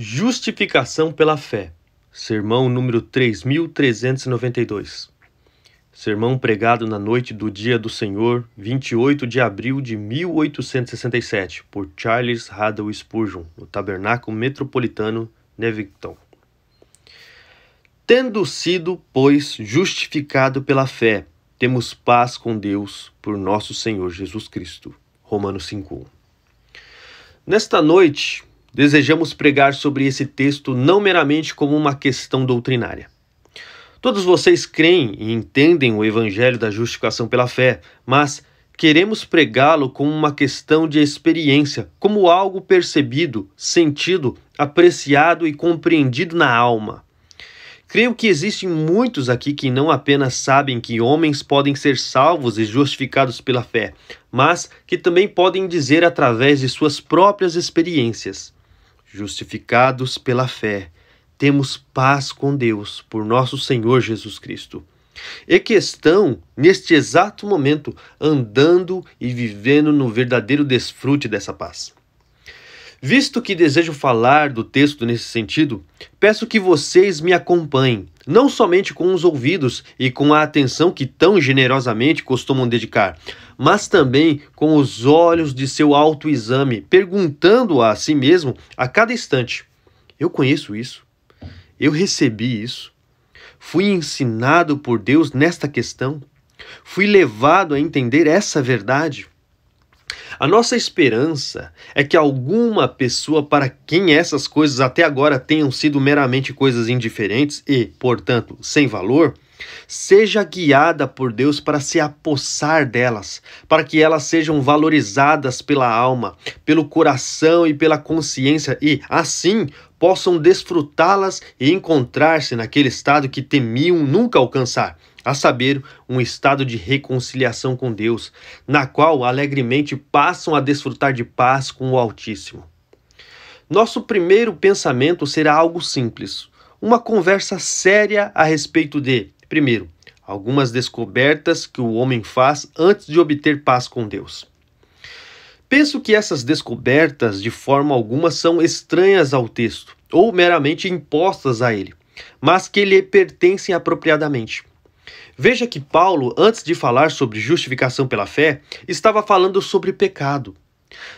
Justificação pela fé. Sermão número 3392. Sermão pregado na noite do Dia do Senhor, 28 de abril de 1867, por Charles Haddon Spurgeon, no Tabernáculo Metropolitano Nevington. Tendo sido, pois, justificado pela fé, temos paz com Deus por nosso Senhor Jesus Cristo. Romanos 5. Nesta noite, Desejamos pregar sobre esse texto não meramente como uma questão doutrinária. Todos vocês creem e entendem o evangelho da justificação pela fé, mas queremos pregá-lo como uma questão de experiência, como algo percebido, sentido, apreciado e compreendido na alma. Creio que existem muitos aqui que não apenas sabem que homens podem ser salvos e justificados pela fé, mas que também podem dizer através de suas próprias experiências. Justificados pela fé, temos paz com Deus por nosso Senhor Jesus Cristo. E que estão, neste exato momento, andando e vivendo no verdadeiro desfrute dessa paz. Visto que desejo falar do texto nesse sentido, peço que vocês me acompanhem, não somente com os ouvidos e com a atenção que tão generosamente costumam dedicar, mas também com os olhos de seu autoexame, perguntando a si mesmo a cada instante: Eu conheço isso? Eu recebi isso? Fui ensinado por Deus nesta questão? Fui levado a entender essa verdade? A nossa esperança é que alguma pessoa para quem essas coisas até agora tenham sido meramente coisas indiferentes e, portanto, sem valor, seja guiada por Deus para se apossar delas, para que elas sejam valorizadas pela alma, pelo coração e pela consciência e, assim, possam desfrutá-las e encontrar-se naquele estado que temiam nunca alcançar a saber, um estado de reconciliação com Deus, na qual alegremente passam a desfrutar de paz com o Altíssimo. Nosso primeiro pensamento será algo simples, uma conversa séria a respeito de, primeiro, algumas descobertas que o homem faz antes de obter paz com Deus. Penso que essas descobertas, de forma alguma, são estranhas ao texto, ou meramente impostas a ele, mas que lhe pertencem apropriadamente. Veja que Paulo, antes de falar sobre justificação pela fé, estava falando sobre pecado.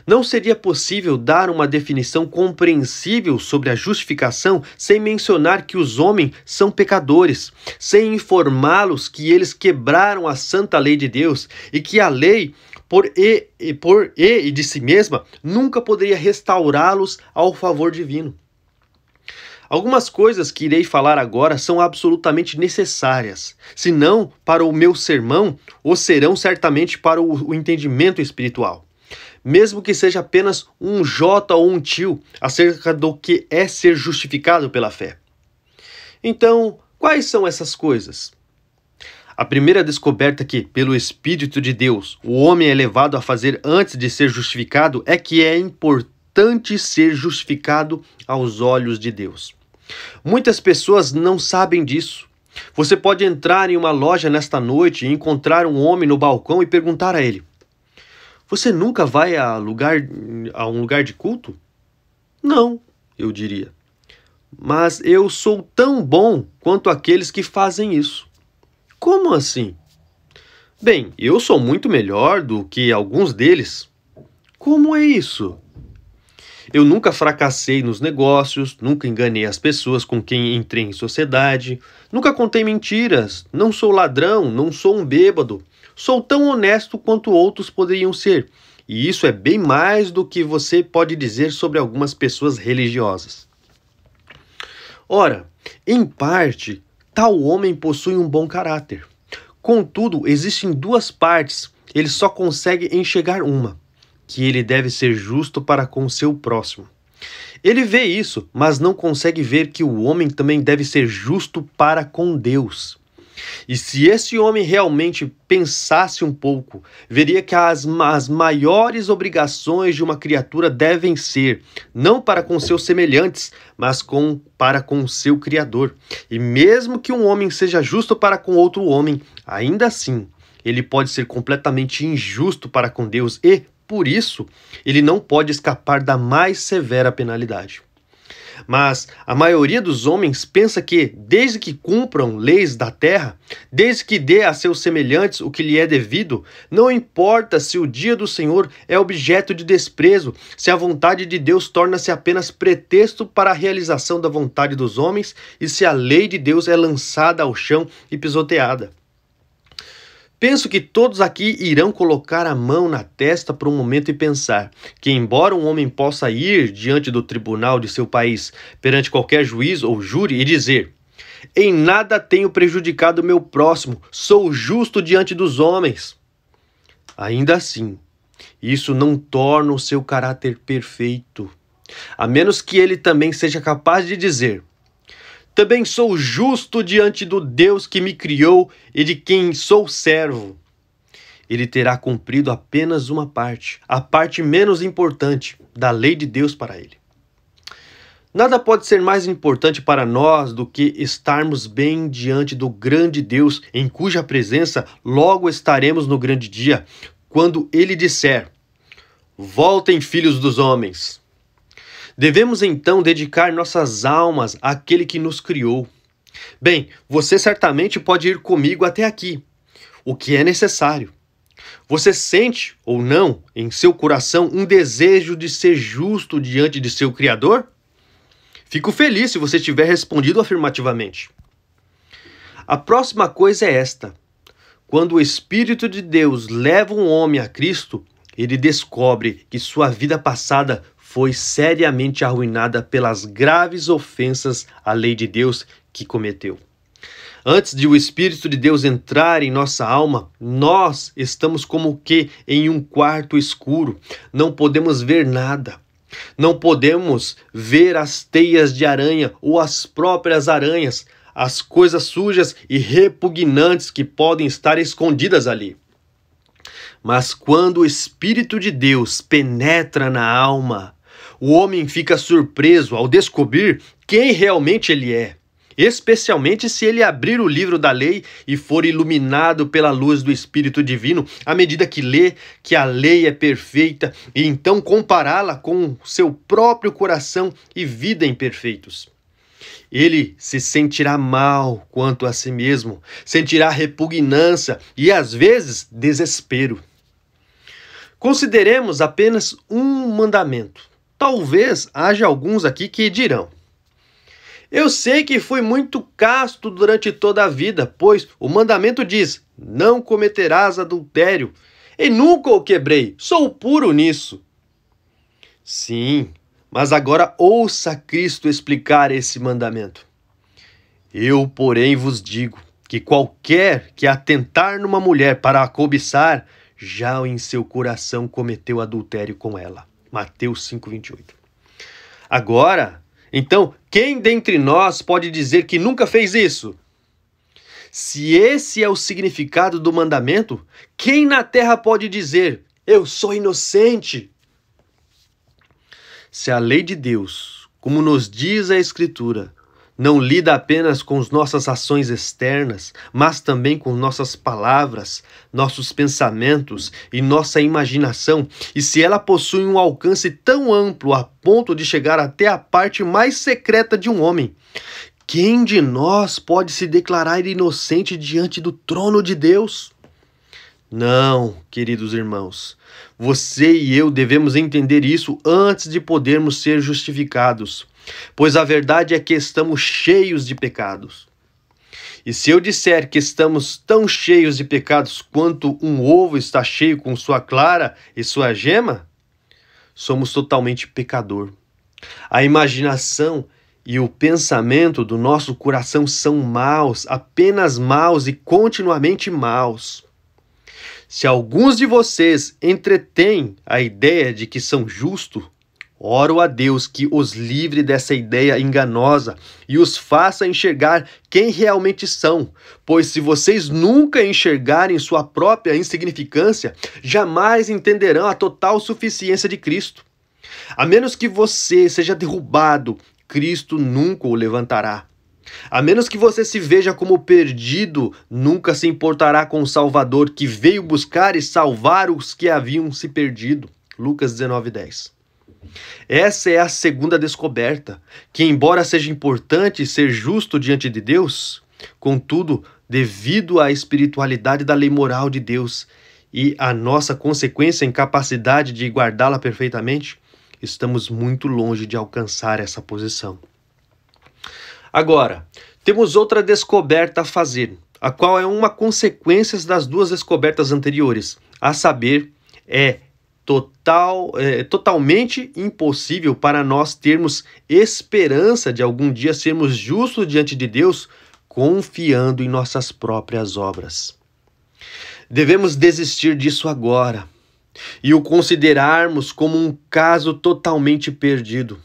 Não seria possível dar uma definição compreensível sobre a justificação sem mencionar que os homens são pecadores, sem informá-los que eles quebraram a santa lei de Deus e que a lei, por e, por e, e de si mesma, nunca poderia restaurá-los ao favor divino. Algumas coisas que irei falar agora são absolutamente necessárias, se não para o meu sermão, ou serão certamente para o, entendimento espiritual. Mesmo que seja apenas um J ou um tio acerca do que é ser justificado pela fé. Então, quais são essas coisas? A primeira descoberta que, pelo Espírito de Deus, o homem é levado a fazer antes de ser justificado é que é importante ser justificado aos olhos de Deus. Muitas pessoas não sabem disso. Você pode entrar em uma loja nesta noite e encontrar um homem no balcão e perguntar a ele: Você nunca vai a, lugar, a um lugar de culto? Não, eu diria. Mas eu sou tão bom quanto aqueles que fazem isso. Como assim? Bem, eu sou muito melhor do que alguns deles. Como é isso? Eu nunca fracassei nos negócios, nunca enganei as pessoas com quem entrei em sociedade, nunca contei mentiras, não sou ladrão, não sou um bêbado. Sou tão honesto quanto outros poderiam ser. E isso é bem mais do que você pode dizer sobre algumas pessoas religiosas. Ora, em parte, tal homem possui um bom caráter. Contudo, existem duas partes, ele só consegue enxergar uma que ele deve ser justo para com seu próximo. Ele vê isso, mas não consegue ver que o homem também deve ser justo para com Deus. E se esse homem realmente pensasse um pouco, veria que as, as maiores obrigações de uma criatura devem ser não para com seus semelhantes, mas com, para com seu Criador. E mesmo que um homem seja justo para com outro homem, ainda assim ele pode ser completamente injusto para com Deus e por isso, ele não pode escapar da mais severa penalidade. Mas a maioria dos homens pensa que, desde que cumpram leis da terra, desde que dê a seus semelhantes o que lhe é devido, não importa se o dia do Senhor é objeto de desprezo, se a vontade de Deus torna-se apenas pretexto para a realização da vontade dos homens e se a lei de Deus é lançada ao chão e pisoteada. Penso que todos aqui irão colocar a mão na testa por um momento e pensar que, embora um homem possa ir diante do tribunal de seu país, perante qualquer juiz ou júri, e dizer: Em nada tenho prejudicado meu próximo, sou justo diante dos homens. Ainda assim, isso não torna o seu caráter perfeito, a menos que ele também seja capaz de dizer: também sou justo diante do Deus que me criou e de quem sou servo. Ele terá cumprido apenas uma parte, a parte menos importante da lei de Deus para ele. Nada pode ser mais importante para nós do que estarmos bem diante do grande Deus, em cuja presença logo estaremos no grande dia, quando ele disser: Voltem, filhos dos homens. Devemos então dedicar nossas almas àquele que nos criou. Bem, você certamente pode ir comigo até aqui, o que é necessário. Você sente ou não em seu coração um desejo de ser justo diante de seu Criador? Fico feliz se você tiver respondido afirmativamente. A próxima coisa é esta: quando o Espírito de Deus leva um homem a Cristo, ele descobre que sua vida passada foi seriamente arruinada pelas graves ofensas à lei de Deus que cometeu. Antes de o Espírito de Deus entrar em nossa alma, nós estamos como que em um quarto escuro, não podemos ver nada. Não podemos ver as teias de aranha ou as próprias aranhas, as coisas sujas e repugnantes que podem estar escondidas ali. Mas quando o Espírito de Deus penetra na alma, o homem fica surpreso ao descobrir quem realmente ele é, especialmente se ele abrir o livro da lei e for iluminado pela luz do Espírito Divino, à medida que lê que a lei é perfeita e então compará-la com seu próprio coração e vida imperfeitos. Ele se sentirá mal quanto a si mesmo, sentirá repugnância e às vezes desespero. Consideremos apenas um mandamento. Talvez haja alguns aqui que dirão: eu sei que fui muito casto durante toda a vida, pois o mandamento diz: Não cometerás adultério. E nunca o quebrei, sou puro nisso. Sim, mas agora ouça Cristo explicar esse mandamento. Eu, porém, vos digo que qualquer que atentar numa mulher para a cobiçar, já em seu coração cometeu adultério com ela. Mateus 5:28. Agora, então, quem dentre nós pode dizer que nunca fez isso? Se esse é o significado do mandamento, quem na terra pode dizer: Eu sou inocente? Se a lei de Deus, como nos diz a Escritura, não lida apenas com as nossas ações externas, mas também com nossas palavras, nossos pensamentos e nossa imaginação, e se ela possui um alcance tão amplo a ponto de chegar até a parte mais secreta de um homem. Quem de nós pode se declarar inocente diante do trono de Deus? Não, queridos irmãos, você e eu devemos entender isso antes de podermos ser justificados, pois a verdade é que estamos cheios de pecados. E se eu disser que estamos tão cheios de pecados quanto um ovo está cheio com sua clara e sua gema, somos totalmente pecador. A imaginação e o pensamento do nosso coração são maus, apenas maus e continuamente maus. Se alguns de vocês entretêm a ideia de que são justos, oro a Deus que os livre dessa ideia enganosa e os faça enxergar quem realmente são, pois se vocês nunca enxergarem sua própria insignificância, jamais entenderão a total suficiência de Cristo. A menos que você seja derrubado, Cristo nunca o levantará. A menos que você se veja como perdido, nunca se importará com o Salvador que veio buscar e salvar os que haviam se perdido. Lucas 19:10. Essa é a segunda descoberta, que embora seja importante ser justo diante de Deus, contudo, devido à espiritualidade da lei moral de Deus e à nossa consequência incapacidade de guardá-la perfeitamente, estamos muito longe de alcançar essa posição. Agora, temos outra descoberta a fazer, a qual é uma consequência das duas descobertas anteriores, a saber, é total, é, totalmente impossível para nós termos esperança de algum dia sermos justos diante de Deus, confiando em nossas próprias obras. Devemos desistir disso agora e o considerarmos como um caso totalmente perdido.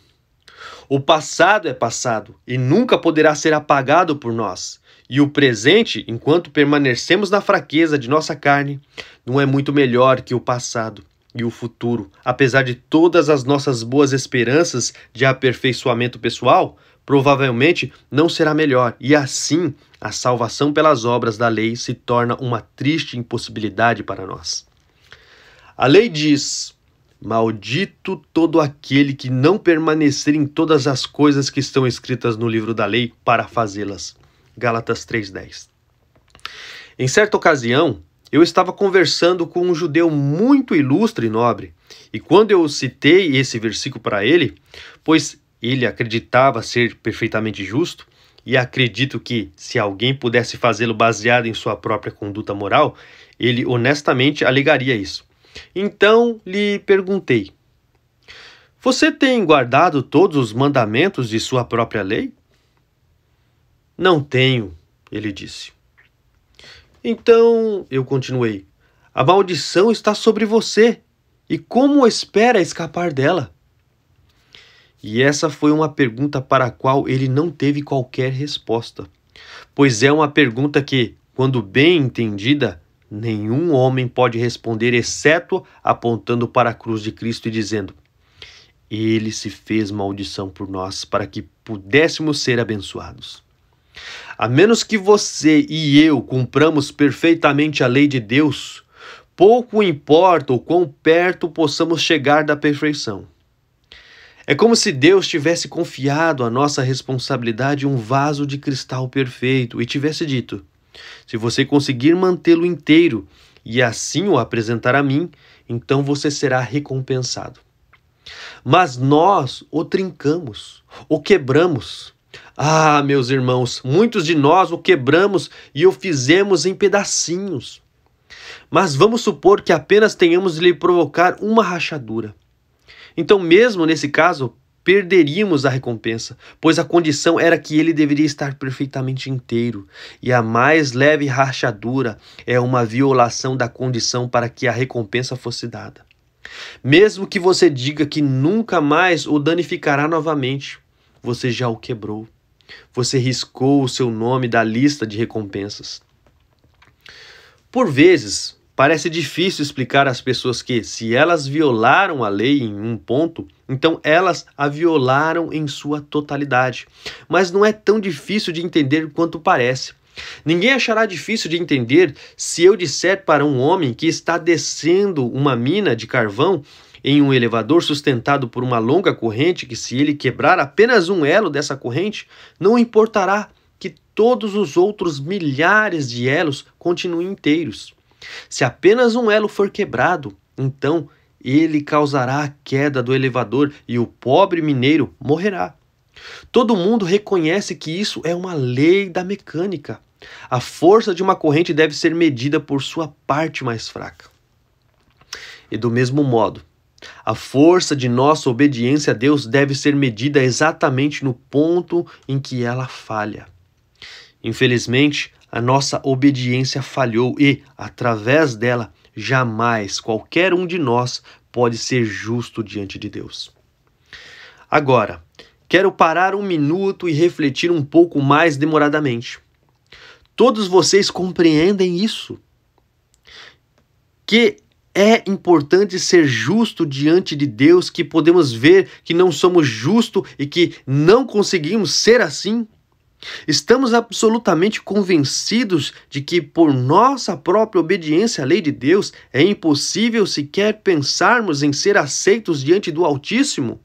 O passado é passado e nunca poderá ser apagado por nós. E o presente, enquanto permanecemos na fraqueza de nossa carne, não é muito melhor que o passado e o futuro. Apesar de todas as nossas boas esperanças de aperfeiçoamento pessoal, provavelmente não será melhor. E assim, a salvação pelas obras da lei se torna uma triste impossibilidade para nós. A lei diz: Maldito todo aquele que não permanecer em todas as coisas que estão escritas no livro da lei para fazê-las. Gálatas 3:10. Em certa ocasião, eu estava conversando com um judeu muito ilustre e nobre, e quando eu citei esse versículo para ele, pois ele acreditava ser perfeitamente justo, e acredito que, se alguém pudesse fazê-lo baseado em sua própria conduta moral, ele honestamente alegaria isso. Então lhe perguntei: Você tem guardado todos os mandamentos de sua própria lei? Não tenho, ele disse. Então eu continuei: A maldição está sobre você, e como espera escapar dela? E essa foi uma pergunta para a qual ele não teve qualquer resposta, pois é uma pergunta que, quando bem entendida, Nenhum homem pode responder, exceto apontando para a cruz de Cristo e dizendo: Ele se fez maldição por nós para que pudéssemos ser abençoados. A menos que você e eu cumpramos perfeitamente a lei de Deus, pouco importa o quão perto possamos chegar da perfeição. É como se Deus tivesse confiado a nossa responsabilidade um vaso de cristal perfeito e tivesse dito: se você conseguir mantê-lo inteiro e assim o apresentar a mim, então você será recompensado. Mas nós o trincamos, o quebramos. Ah, meus irmãos, muitos de nós o quebramos e o fizemos em pedacinhos. Mas vamos supor que apenas tenhamos lhe provocar uma rachadura. Então, mesmo nesse caso, perderíamos a recompensa, pois a condição era que ele deveria estar perfeitamente inteiro, e a mais leve rachadura é uma violação da condição para que a recompensa fosse dada. Mesmo que você diga que nunca mais o danificará novamente, você já o quebrou. Você riscou o seu nome da lista de recompensas. Por vezes, Parece difícil explicar às pessoas que, se elas violaram a lei em um ponto, então elas a violaram em sua totalidade. Mas não é tão difícil de entender quanto parece. Ninguém achará difícil de entender se eu disser para um homem que está descendo uma mina de carvão em um elevador sustentado por uma longa corrente que, se ele quebrar apenas um elo dessa corrente, não importará que todos os outros milhares de elos continuem inteiros. Se apenas um elo for quebrado, então ele causará a queda do elevador e o pobre mineiro morrerá. Todo mundo reconhece que isso é uma lei da mecânica. A força de uma corrente deve ser medida por sua parte mais fraca. E do mesmo modo, a força de nossa obediência a Deus deve ser medida exatamente no ponto em que ela falha. Infelizmente, a nossa obediência falhou e, através dela, jamais qualquer um de nós pode ser justo diante de Deus. Agora, quero parar um minuto e refletir um pouco mais demoradamente. Todos vocês compreendem isso? Que é importante ser justo diante de Deus, que podemos ver que não somos justos e que não conseguimos ser assim? Estamos absolutamente convencidos de que, por nossa própria obediência à lei de Deus, é impossível sequer pensarmos em ser aceitos diante do Altíssimo?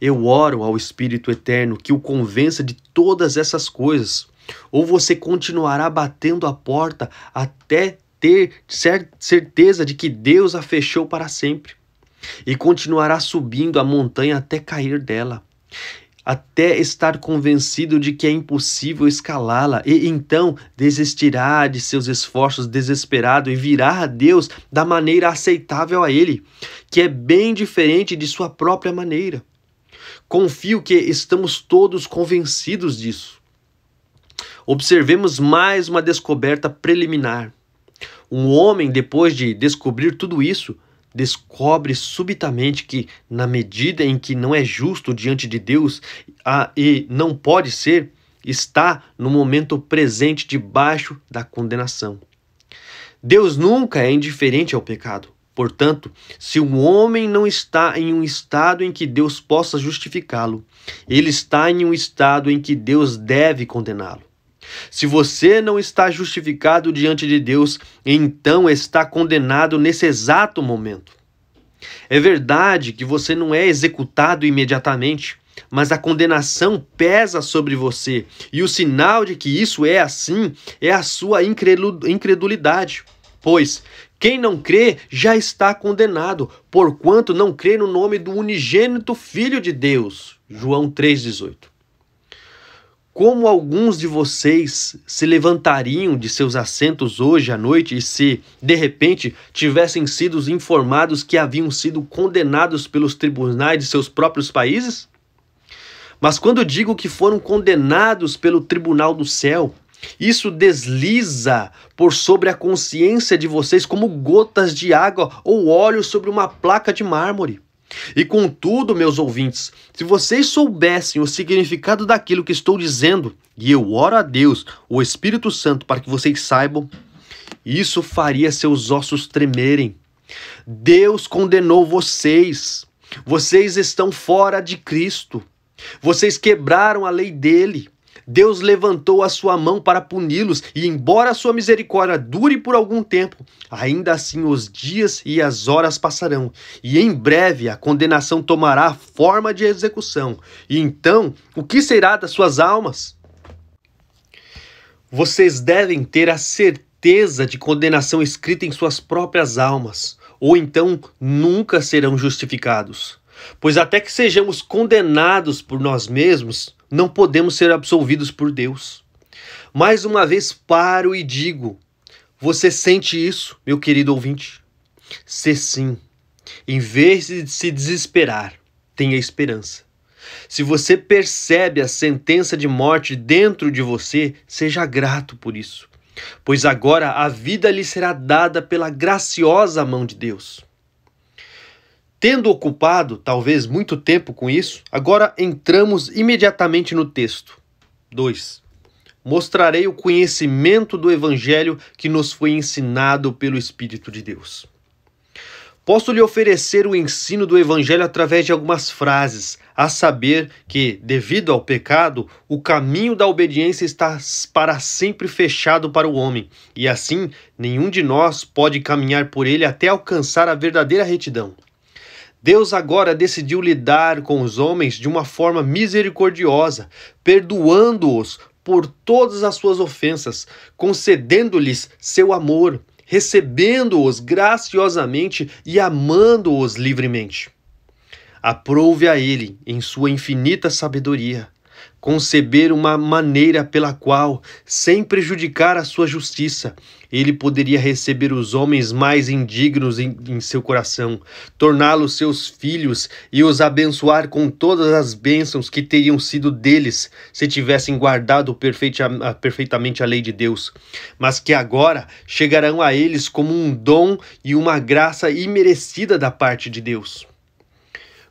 Eu oro ao Espírito Eterno que o convença de todas essas coisas, ou você continuará batendo a porta até ter certeza de que Deus a fechou para sempre, e continuará subindo a montanha até cair dela até estar convencido de que é impossível escalá-la, e então desistirá de seus esforços desesperado e virá a Deus da maneira aceitável a Ele, que é bem diferente de sua própria maneira. Confio que estamos todos convencidos disso. Observemos mais uma descoberta preliminar. Um homem, depois de descobrir tudo isso, descobre subitamente que, na medida em que não é justo diante de Deus a, e não pode ser, está no momento presente debaixo da condenação. Deus nunca é indiferente ao pecado. Portanto, se um homem não está em um estado em que Deus possa justificá-lo, ele está em um estado em que Deus deve condená-lo. Se você não está justificado diante de Deus, então está condenado nesse exato momento. É verdade que você não é executado imediatamente, mas a condenação pesa sobre você, e o sinal de que isso é assim é a sua incredulidade. Pois quem não crê já está condenado, porquanto não crê no nome do unigênito Filho de Deus. João 3,18 como alguns de vocês se levantariam de seus assentos hoje à noite e se, de repente, tivessem sido informados que haviam sido condenados pelos tribunais de seus próprios países? Mas quando digo que foram condenados pelo tribunal do céu, isso desliza por sobre a consciência de vocês como gotas de água ou óleo sobre uma placa de mármore. E contudo, meus ouvintes, se vocês soubessem o significado daquilo que estou dizendo, e eu oro a Deus, o Espírito Santo, para que vocês saibam, isso faria seus ossos tremerem. Deus condenou vocês. Vocês estão fora de Cristo. Vocês quebraram a lei dele. Deus levantou a sua mão para puni-los, e embora a sua misericórdia dure por algum tempo, ainda assim os dias e as horas passarão, e em breve a condenação tomará forma de execução. E então, o que será das suas almas? Vocês devem ter a certeza de condenação escrita em suas próprias almas, ou então nunca serão justificados. Pois até que sejamos condenados por nós mesmos, não podemos ser absolvidos por Deus. Mais uma vez paro e digo: você sente isso, meu querido ouvinte? Se sim, em vez de se desesperar, tenha esperança. Se você percebe a sentença de morte dentro de você, seja grato por isso, pois agora a vida lhe será dada pela graciosa mão de Deus. Tendo ocupado, talvez, muito tempo com isso, agora entramos imediatamente no texto. 2. Mostrarei o conhecimento do Evangelho que nos foi ensinado pelo Espírito de Deus. Posso lhe oferecer o ensino do Evangelho através de algumas frases, a saber que, devido ao pecado, o caminho da obediência está para sempre fechado para o homem, e assim nenhum de nós pode caminhar por ele até alcançar a verdadeira retidão. Deus agora decidiu lidar com os homens de uma forma misericordiosa, perdoando-os por todas as suas ofensas, concedendo-lhes seu amor, recebendo-os graciosamente e amando-os livremente. Aprove a Ele, em sua infinita sabedoria, conceber uma maneira pela qual, sem prejudicar a sua justiça, ele poderia receber os homens mais indignos em, em seu coração, torná-los seus filhos e os abençoar com todas as bênçãos que teriam sido deles se tivessem guardado perfeitamente a lei de Deus, mas que agora chegarão a eles como um dom e uma graça imerecida da parte de Deus.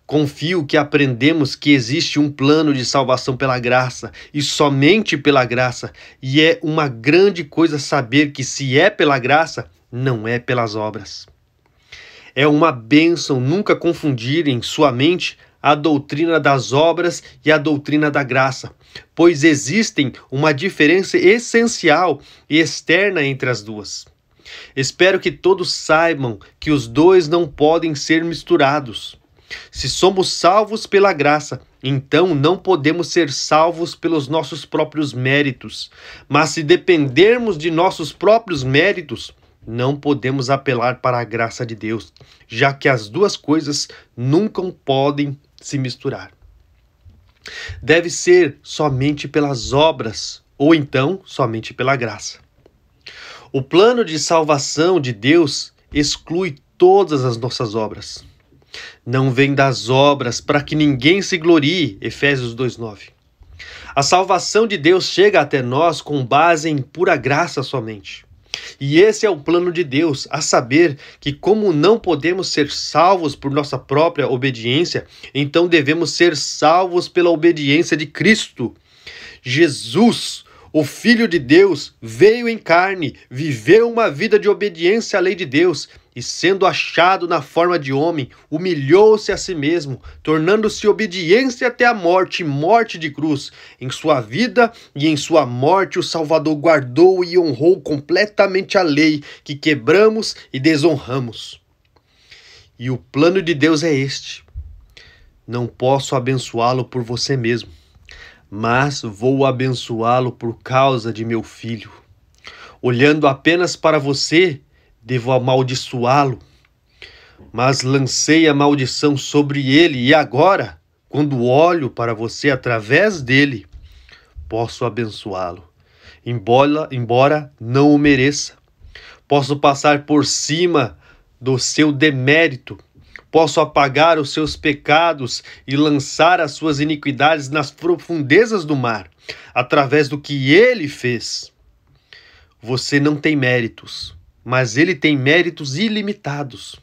Confio que aprendemos que existe um plano de salvação pela graça e somente pela graça, e é uma grande coisa saber que se é pela graça, não é pelas obras. É uma bênção nunca confundir em sua mente a doutrina das obras e a doutrina da graça, pois existem uma diferença essencial e externa entre as duas. Espero que todos saibam que os dois não podem ser misturados. Se somos salvos pela graça, então não podemos ser salvos pelos nossos próprios méritos. Mas se dependermos de nossos próprios méritos, não podemos apelar para a graça de Deus, já que as duas coisas nunca podem se misturar. Deve ser somente pelas obras, ou então somente pela graça. O plano de salvação de Deus exclui todas as nossas obras não vem das obras, para que ninguém se glorie. Efésios 2:9. A salvação de Deus chega até nós com base em pura graça somente. E esse é o plano de Deus, a saber que, como não podemos ser salvos por nossa própria obediência, então devemos ser salvos pela obediência de Cristo. Jesus, o Filho de Deus, veio em carne, viveu uma vida de obediência à lei de Deus e, sendo achado na forma de homem, humilhou-se a si mesmo, tornando-se obediente até a morte, morte de cruz. Em sua vida e em sua morte, o Salvador guardou e honrou completamente a lei que quebramos e desonramos. E o plano de Deus é este: não posso abençoá-lo por você mesmo, mas vou abençoá-lo por causa de meu filho. Olhando apenas para você, devo amaldiçoá-lo. Mas lancei a maldição sobre ele, e agora, quando olho para você através dele, posso abençoá-lo, embora, embora não o mereça. Posso passar por cima do seu demérito, posso apagar os seus pecados e lançar as suas iniquidades nas profundezas do mar, através do que ele fez. Você não tem méritos, mas ele tem méritos ilimitados.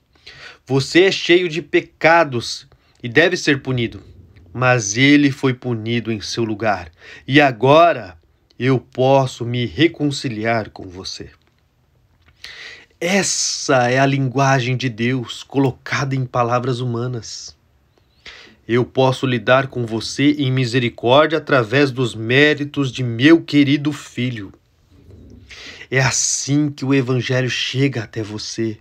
Você é cheio de pecados e deve ser punido, mas ele foi punido em seu lugar. E agora eu posso me reconciliar com você. Essa é a linguagem de Deus colocada em palavras humanas. Eu posso lidar com você em misericórdia através dos méritos de meu querido filho. É assim que o Evangelho chega até você.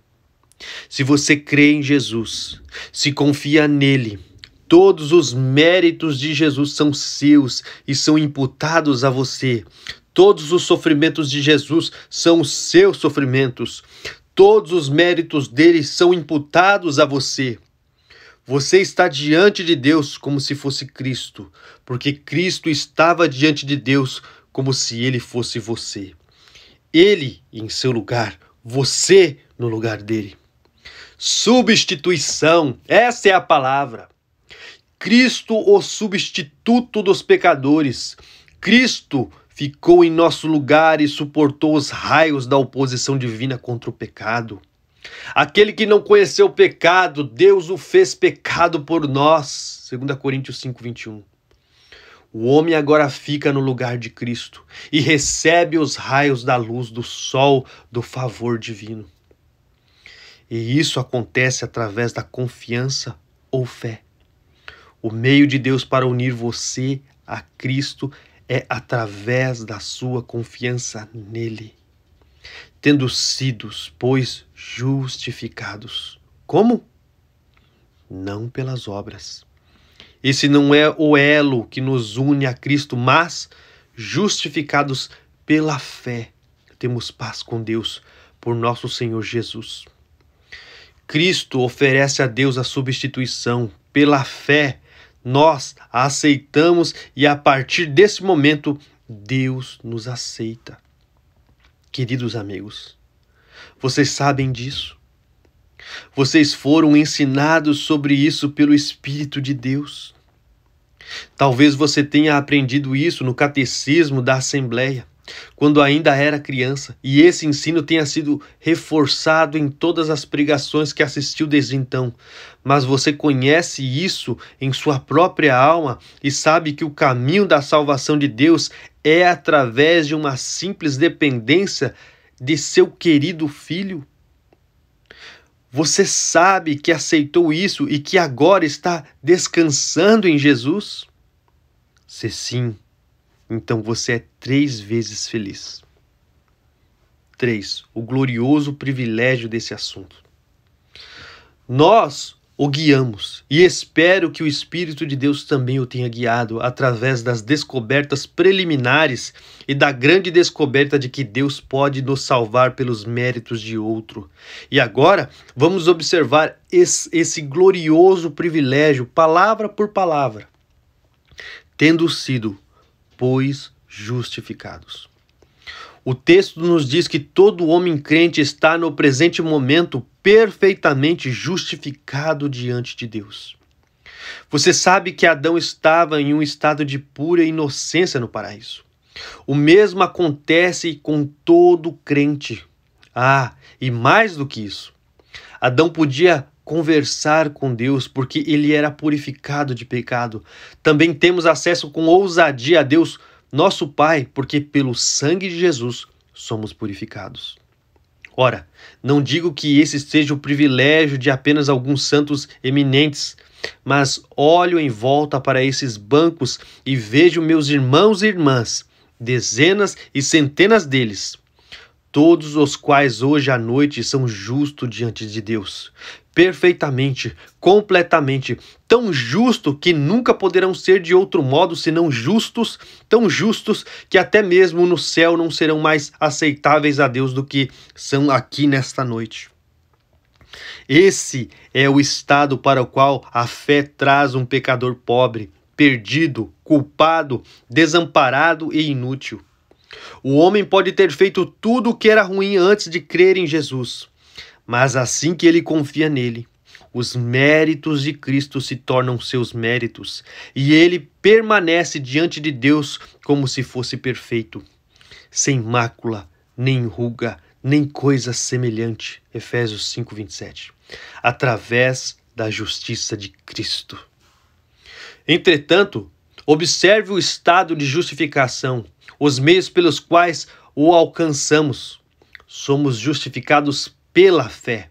Se você crê em Jesus, se confia nele, todos os méritos de Jesus são seus e são imputados a você. Todos os sofrimentos de Jesus são seus sofrimentos. Todos os méritos dele são imputados a você. Você está diante de Deus como se fosse Cristo, porque Cristo estava diante de Deus como se ele fosse você ele em seu lugar, você no lugar dele. Substituição, essa é a palavra. Cristo, o substituto dos pecadores. Cristo ficou em nosso lugar e suportou os raios da oposição divina contra o pecado. Aquele que não conheceu o pecado, Deus o fez pecado por nós. 2 Coríntios 5, 21. O homem agora fica no lugar de Cristo e recebe os raios da luz do sol do favor divino. E isso acontece através da confiança ou fé. O meio de Deus para unir você a Cristo é através da sua confiança nele. Tendo sido, pois, justificados. Como? Não pelas obras, esse não é o elo que nos une a Cristo, mas justificados pela fé, temos paz com Deus por nosso Senhor Jesus. Cristo oferece a Deus a substituição. Pela fé, nós a aceitamos e a partir desse momento, Deus nos aceita. Queridos amigos, vocês sabem disso? Vocês foram ensinados sobre isso pelo Espírito de Deus. Talvez você tenha aprendido isso no catecismo da Assembleia, quando ainda era criança, e esse ensino tenha sido reforçado em todas as pregações que assistiu desde então. Mas você conhece isso em sua própria alma e sabe que o caminho da salvação de Deus é através de uma simples dependência de seu querido filho? Você sabe que aceitou isso e que agora está descansando em Jesus? Se sim, então você é três vezes feliz. 3. O glorioso privilégio desse assunto. Nós o guiamos e espero que o Espírito de Deus também o tenha guiado através das descobertas preliminares e da grande descoberta de que Deus pode nos salvar pelos méritos de outro. E agora vamos observar esse, esse glorioso privilégio, palavra por palavra, tendo sido, pois, justificados. O texto nos diz que todo homem crente está no presente momento perfeitamente justificado diante de Deus. Você sabe que Adão estava em um estado de pura inocência no paraíso. O mesmo acontece com todo crente. Ah, e mais do que isso, Adão podia conversar com Deus porque ele era purificado de pecado. Também temos acesso com ousadia a Deus nosso Pai, porque pelo sangue de Jesus somos purificados. Ora, não digo que esse seja o privilégio de apenas alguns santos eminentes, mas olho em volta para esses bancos e vejo meus irmãos e irmãs, dezenas e centenas deles, todos os quais hoje à noite são justos diante de Deus, perfeitamente, completamente, tão justo que nunca poderão ser de outro modo senão justos, tão justos que até mesmo no céu não serão mais aceitáveis a Deus do que são aqui nesta noite. Esse é o estado para o qual a fé traz um pecador pobre, perdido, culpado, desamparado e inútil. O homem pode ter feito tudo o que era ruim antes de crer em Jesus mas assim que ele confia nele, os méritos de Cristo se tornam seus méritos e ele permanece diante de Deus como se fosse perfeito, sem mácula, nem ruga, nem coisa semelhante. Efésios 5:27. Através da justiça de Cristo. Entretanto, observe o estado de justificação, os meios pelos quais o alcançamos. Somos justificados pela fé.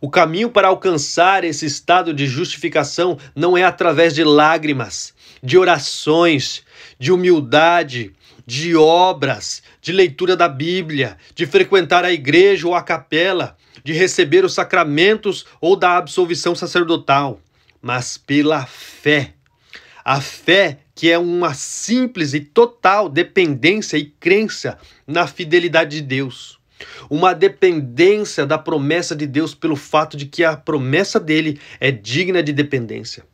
O caminho para alcançar esse estado de justificação não é através de lágrimas, de orações, de humildade, de obras, de leitura da Bíblia, de frequentar a igreja ou a capela, de receber os sacramentos ou da absolvição sacerdotal, mas pela fé. A fé que é uma simples e total dependência e crença na fidelidade de Deus uma dependência da promessa de Deus pelo fato de que a promessa dele é digna de dependência.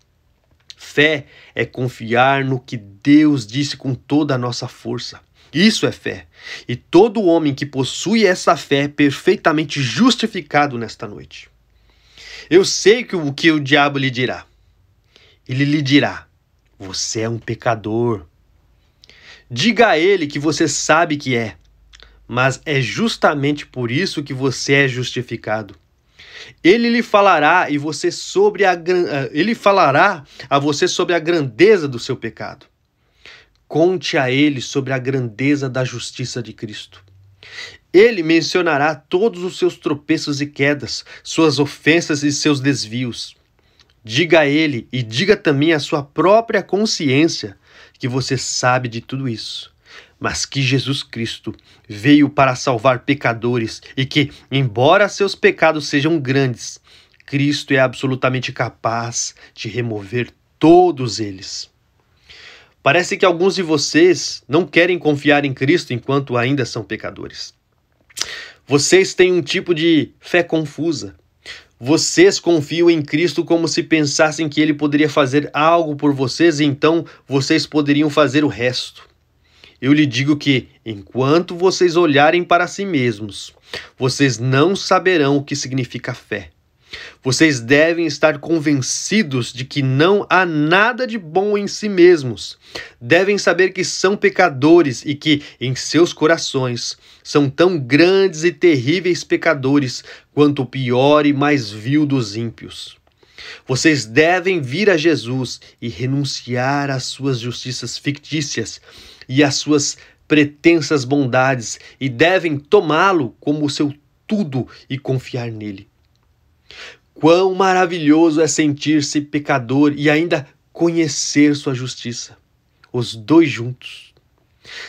Fé é confiar no que Deus disse com toda a nossa força. Isso é fé. E todo homem que possui essa fé é perfeitamente justificado nesta noite. Eu sei que o que o diabo lhe dirá. Ele lhe dirá: Você é um pecador. Diga a ele que você sabe que é mas é justamente por isso que você é justificado. Ele lhe falará e você sobre a eh, ele falará a você sobre a grandeza do seu pecado. Conte a ele sobre a grandeza da justiça de Cristo. Ele mencionará todos os seus tropeços e quedas, suas ofensas e seus desvios. Diga a ele e diga também à sua própria consciência que você sabe de tudo isso mas que Jesus Cristo veio para salvar pecadores e que, embora seus pecados sejam grandes, Cristo é absolutamente capaz de remover todos eles. Parece que alguns de vocês não querem confiar em Cristo enquanto ainda são pecadores. Vocês têm um tipo de fé confusa. Vocês confiam em Cristo como se pensassem que ele poderia fazer algo por vocês e então vocês poderiam fazer o resto. Eu lhe digo que, enquanto vocês olharem para si mesmos, vocês não saberão o que significa fé. Vocês devem estar convencidos de que não há nada de bom em si mesmos. Devem saber que são pecadores e que, em seus corações, são tão grandes e terríveis pecadores quanto o pior e mais vil dos ímpios. Vocês devem vir a Jesus e renunciar às suas justiças fictícias e as suas pretensas bondades e devem tomá-lo como seu tudo e confiar nele. Quão maravilhoso é sentir-se pecador e ainda conhecer sua justiça, os dois juntos.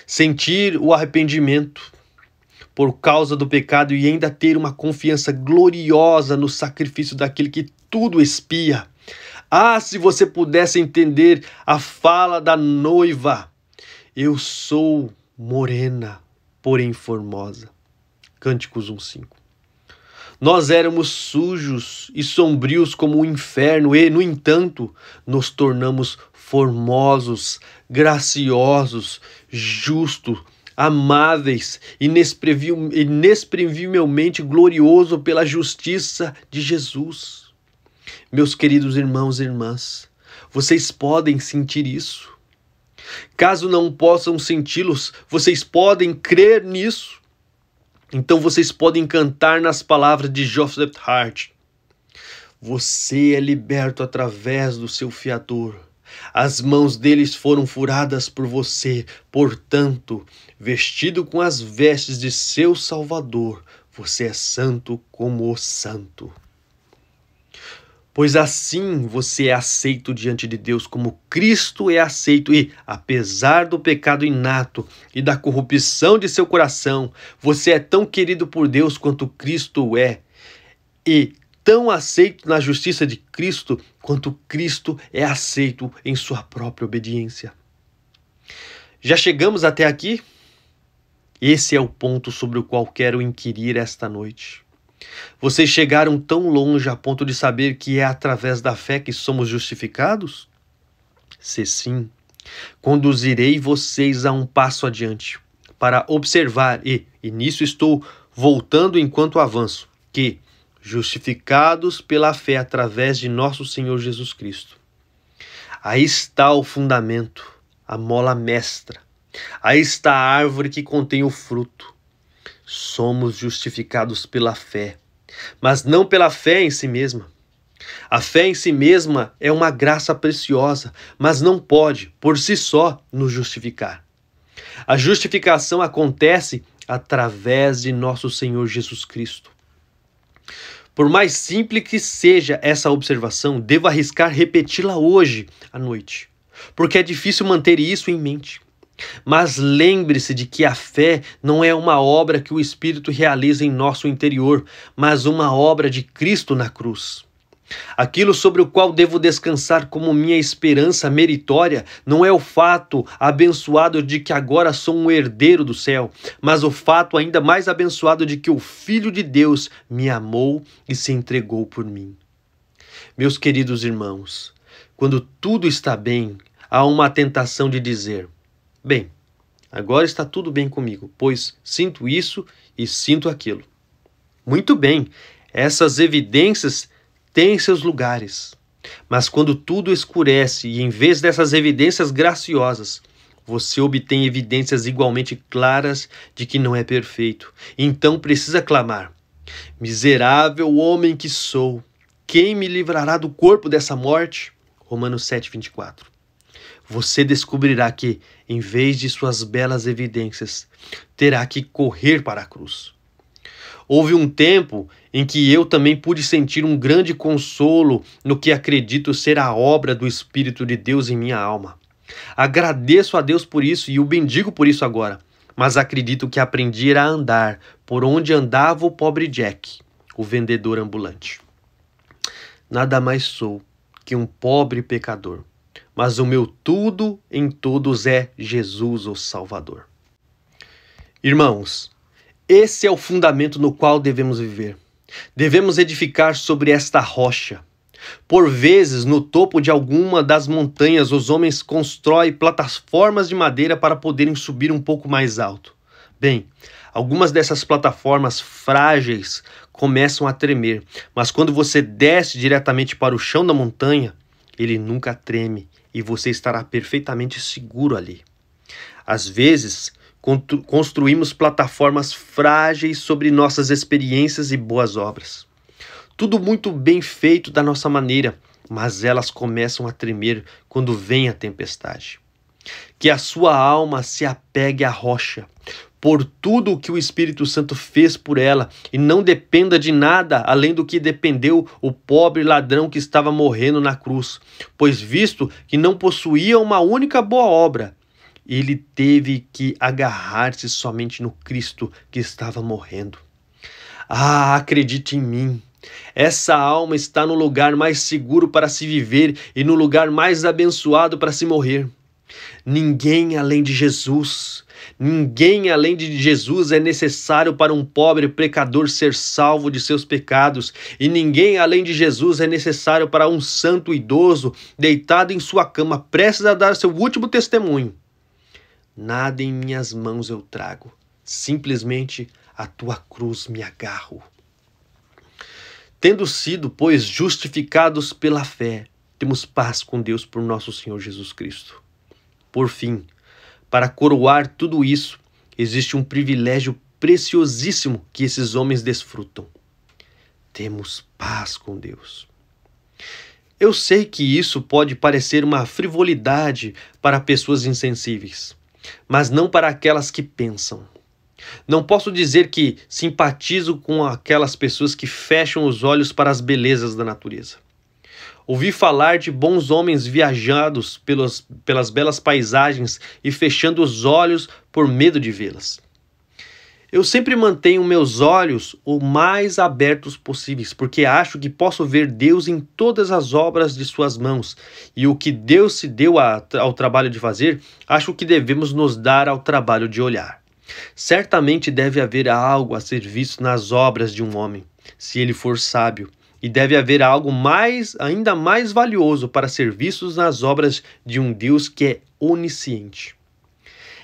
Sentir o arrependimento por causa do pecado e ainda ter uma confiança gloriosa no sacrifício daquele que tudo espia. Ah, se você pudesse entender a fala da noiva eu sou morena, porém formosa. Cânticos 1:5. Nós éramos sujos e sombrios como o inferno, e, no entanto, nos tornamos formosos, graciosos, justos, amáveis, inexprimivelmente glorioso pela justiça de Jesus. Meus queridos irmãos e irmãs, vocês podem sentir isso. Caso não possam senti-los, vocês podem crer nisso. Então vocês podem cantar nas palavras de Joseph Hart. Você é liberto através do seu fiador. As mãos deles foram furadas por você, portanto, vestido com as vestes de seu Salvador, você é santo como o santo pois assim você é aceito diante de Deus como Cristo é aceito e, apesar do pecado inato e da corrupção de seu coração, você é tão querido por Deus quanto Cristo é e tão aceito na justiça de Cristo quanto Cristo é aceito em sua própria obediência. Já chegamos até aqui? Esse é o ponto sobre o qual quero inquirir esta noite. Vocês chegaram tão longe a ponto de saber que é através da fé que somos justificados? Se sim, conduzirei vocês a um passo adiante, para observar, e, e nisso estou voltando enquanto avanço, que, justificados pela fé através de nosso Senhor Jesus Cristo, aí está o fundamento, a mola mestra, aí está a árvore que contém o fruto somos justificados pela fé, mas não pela fé em si mesma. A fé em si mesma é uma graça preciosa, mas não pode, por si só, nos justificar. A justificação acontece através de nosso Senhor Jesus Cristo. Por mais simples que seja essa observação, devo arriscar repeti-la hoje à noite, porque é difícil manter isso em mente. Mas lembre-se de que a fé não é uma obra que o Espírito realiza em nosso interior, mas uma obra de Cristo na cruz. Aquilo sobre o qual devo descansar como minha esperança meritória não é o fato abençoado de que agora sou um herdeiro do céu, mas o fato ainda mais abençoado de que o Filho de Deus me amou e se entregou por mim. Meus queridos irmãos, quando tudo está bem, há uma tentação de dizer: Bem, agora está tudo bem comigo, pois sinto isso e sinto aquilo. Muito bem, essas evidências têm seus lugares. Mas quando tudo escurece e em vez dessas evidências graciosas, você obtém evidências igualmente claras de que não é perfeito. Então precisa clamar: Miserável homem que sou, quem me livrará do corpo dessa morte? Romanos 24. Você descobrirá que em vez de suas belas evidências, terá que correr para a cruz. Houve um tempo em que eu também pude sentir um grande consolo no que acredito ser a obra do Espírito de Deus em minha alma. Agradeço a Deus por isso e o bendigo por isso agora, mas acredito que aprendi a andar por onde andava o pobre Jack, o vendedor ambulante. Nada mais sou que um pobre pecador mas o meu tudo em todos é Jesus, o Salvador. Irmãos, esse é o fundamento no qual devemos viver. Devemos edificar sobre esta rocha. Por vezes, no topo de alguma das montanhas, os homens constroem plataformas de madeira para poderem subir um pouco mais alto. Bem, algumas dessas plataformas frágeis começam a tremer, mas quando você desce diretamente para o chão da montanha, ele nunca treme, e você estará perfeitamente seguro ali. Às vezes, construímos plataformas frágeis sobre nossas experiências e boas obras. Tudo muito bem feito da nossa maneira, mas elas começam a tremer quando vem a tempestade. Que a sua alma se apegue à rocha, por tudo o que o Espírito Santo fez por ela e não dependa de nada além do que dependeu o pobre ladrão que estava morrendo na cruz, pois visto que não possuía uma única boa obra, ele teve que agarrar-se somente no Cristo que estava morrendo. Ah, acredite em mim. Essa alma está no lugar mais seguro para se viver e no lugar mais abençoado para se morrer. Ninguém além de Jesus, Ninguém além de Jesus é necessário para um pobre pecador ser salvo de seus pecados, e ninguém além de Jesus é necessário para um santo idoso deitado em sua cama, prestes a dar seu último testemunho. Nada em minhas mãos eu trago, simplesmente a tua cruz me agarro. Tendo sido, pois, justificados pela fé, temos paz com Deus por nosso Senhor Jesus Cristo. Por fim, para coroar tudo isso, existe um privilégio preciosíssimo que esses homens desfrutam. Temos paz com Deus. Eu sei que isso pode parecer uma frivolidade para pessoas insensíveis, mas não para aquelas que pensam. Não posso dizer que simpatizo com aquelas pessoas que fecham os olhos para as belezas da natureza. Ouvi falar de bons homens viajados pelas, pelas belas paisagens e fechando os olhos por medo de vê-las. Eu sempre mantenho meus olhos o mais abertos possíveis, porque acho que posso ver Deus em todas as obras de Suas mãos. E o que Deus se deu a, ao trabalho de fazer, acho que devemos nos dar ao trabalho de olhar. Certamente deve haver algo a ser visto nas obras de um homem, se ele for sábio. E deve haver algo mais, ainda mais valioso para ser vistos nas obras de um Deus que é onisciente.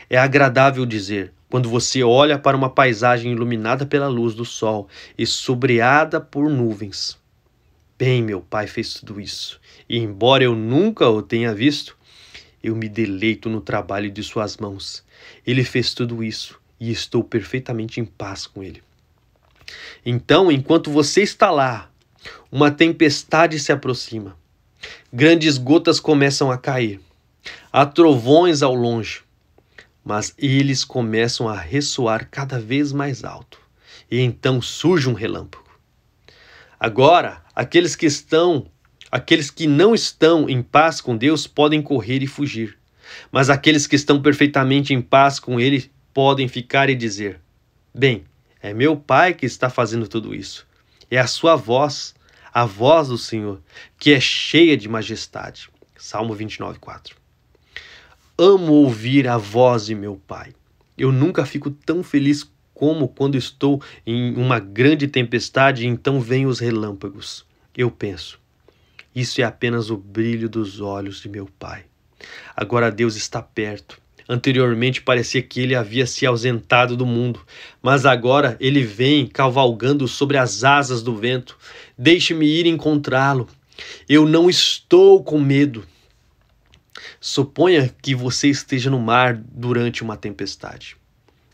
É agradável dizer, quando você olha para uma paisagem iluminada pela luz do sol e sobreada por nuvens. Bem, meu pai fez tudo isso, e embora eu nunca o tenha visto, eu me deleito no trabalho de suas mãos. Ele fez tudo isso e estou perfeitamente em paz com ele. Então, enquanto você está lá, uma tempestade se aproxima. Grandes gotas começam a cair. Há trovões ao longe, mas eles começam a ressoar cada vez mais alto. E então surge um relâmpago. Agora, aqueles que estão, aqueles que não estão em paz com Deus podem correr e fugir. Mas aqueles que estão perfeitamente em paz com ele podem ficar e dizer: Bem, é meu pai que está fazendo tudo isso. É a sua voz, a voz do Senhor, que é cheia de majestade. Salmo 29, 4. Amo ouvir a voz de meu Pai. Eu nunca fico tão feliz como quando estou em uma grande tempestade e então vêm os relâmpagos. Eu penso, isso é apenas o brilho dos olhos de meu Pai. Agora Deus está perto Anteriormente parecia que ele havia se ausentado do mundo, mas agora ele vem cavalgando sobre as asas do vento. Deixe-me ir encontrá-lo. Eu não estou com medo. Suponha que você esteja no mar durante uma tempestade.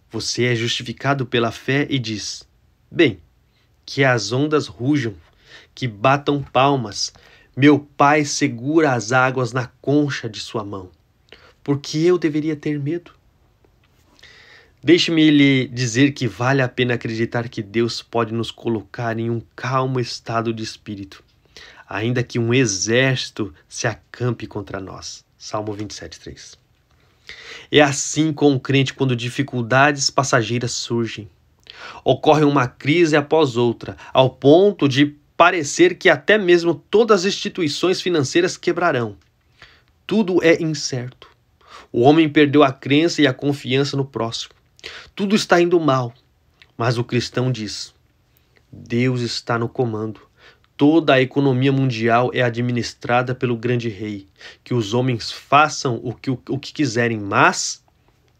Você é justificado pela fé e diz: Bem, que as ondas rujam, que batam palmas, meu pai segura as águas na concha de sua mão porque eu deveria ter medo? Deixe-me lhe dizer que vale a pena acreditar que Deus pode nos colocar em um calmo estado de espírito, ainda que um exército se acampe contra nós. Salmo 27, 3. É assim com o crente quando dificuldades passageiras surgem. Ocorre uma crise após outra, ao ponto de parecer que até mesmo todas as instituições financeiras quebrarão. Tudo é incerto. O homem perdeu a crença e a confiança no próximo. Tudo está indo mal, mas o cristão diz: Deus está no comando. Toda a economia mundial é administrada pelo grande rei. Que os homens façam o que, o, o que quiserem, mas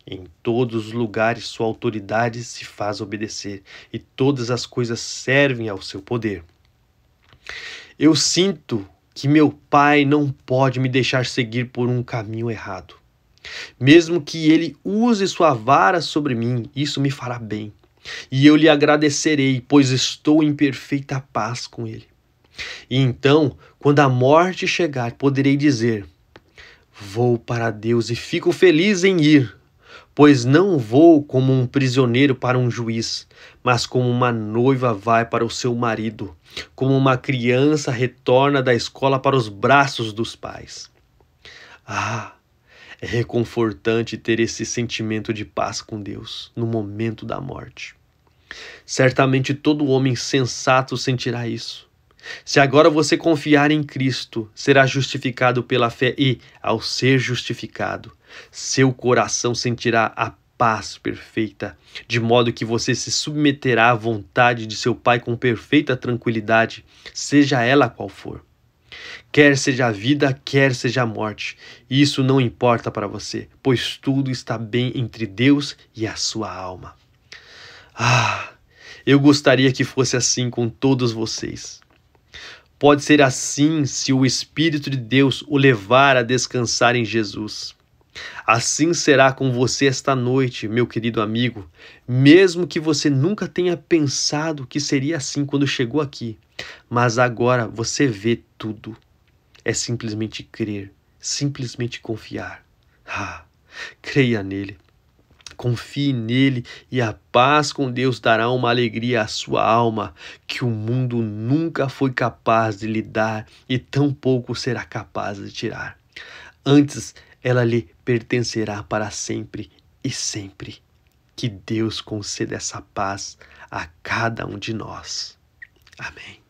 em todos os lugares sua autoridade se faz obedecer e todas as coisas servem ao seu poder. Eu sinto que meu pai não pode me deixar seguir por um caminho errado. Mesmo que ele use sua vara sobre mim, isso me fará bem. E eu lhe agradecerei, pois estou em perfeita paz com ele. E então, quando a morte chegar, poderei dizer: Vou para Deus e fico feliz em ir, pois não vou como um prisioneiro para um juiz, mas como uma noiva vai para o seu marido, como uma criança retorna da escola para os braços dos pais. Ah! É reconfortante ter esse sentimento de paz com Deus no momento da morte. Certamente todo homem sensato sentirá isso. Se agora você confiar em Cristo, será justificado pela fé e, ao ser justificado, seu coração sentirá a paz perfeita, de modo que você se submeterá à vontade de seu Pai com perfeita tranquilidade, seja ela qual for quer seja a vida, quer seja a morte. Isso não importa para você, pois tudo está bem entre Deus e a sua alma. Ah, eu gostaria que fosse assim com todos vocês. Pode ser assim se o Espírito de Deus o levar a descansar em Jesus. Assim será com você esta noite, meu querido amigo, mesmo que você nunca tenha pensado que seria assim quando chegou aqui. Mas agora você vê tudo é simplesmente crer, simplesmente confiar. Ah, creia nele. Confie nele e a paz com Deus dará uma alegria à sua alma que o mundo nunca foi capaz de lhe dar e tampouco será capaz de tirar. Antes, ela lhe pertencerá para sempre e sempre. Que Deus conceda essa paz a cada um de nós. Amém.